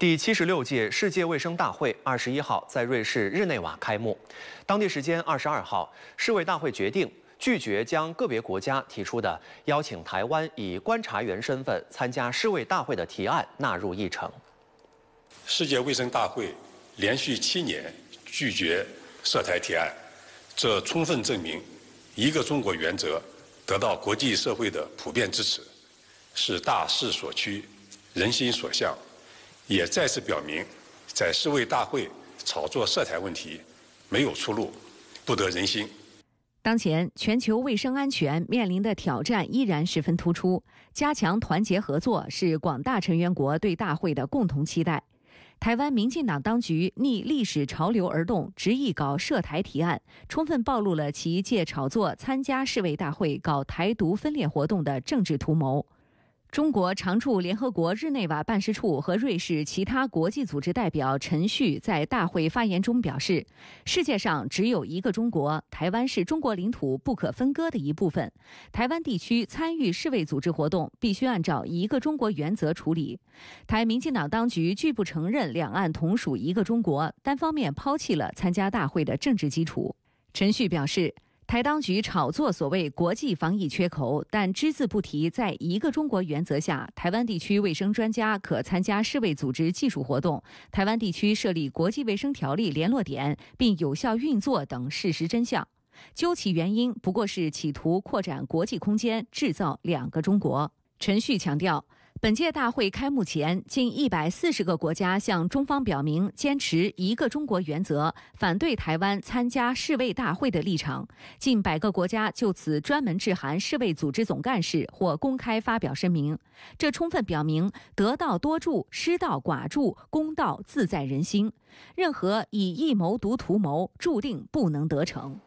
第七十六届世界卫生大会二十一号在瑞士日内瓦开幕。当地时间二十二号，世卫大会决定拒绝将个别国家提出的邀请台湾以观察员身份参加世卫大会的提案纳入议程。世界卫生大会连续七年拒绝涉台提案，这充分证明“一个中国”原则得到国际社会的普遍支持，是大势所趋，人心所向。也再次表明，在世卫大会炒作涉台问题没有出路，不得人心。当前全球卫生安全面临的挑战依然十分突出，加强团结合作是广大成员国对大会的共同期待。台湾民进党当局逆历史潮流而动，执意搞涉台提案，充分暴露了其借炒作参加世卫大会搞台独分裂活动的政治图谋。中国常驻联合国日内瓦办事处和瑞士其他国际组织代表陈旭在大会发言中表示：“世界上只有一个中国，台湾是中国领土不可分割的一部分。台湾地区参与世卫组织活动必须按照一个中国原则处理。台民进党当局拒不承认两岸同属一个中国，单方面抛弃了参加大会的政治基础。”陈旭表示。台当局炒作所谓国际防疫缺口，但只字不提，在一个中国原则下，台湾地区卫生专家可参加世卫组织技术活动，台湾地区设立国际卫生条例联络点并有效运作等事实真相。究其原因，不过是企图扩展国际空间，制造两个中国。陈旭强调。本届大会开幕前，近一百四十个国家向中方表明坚持一个中国原则、反对台湾参加世卫大会的立场，近百个国家就此专门致函世卫组织总干事或公开发表声明。这充分表明，得道多助，失道寡助，公道自在人心。任何以一谋独图谋，注定不能得逞。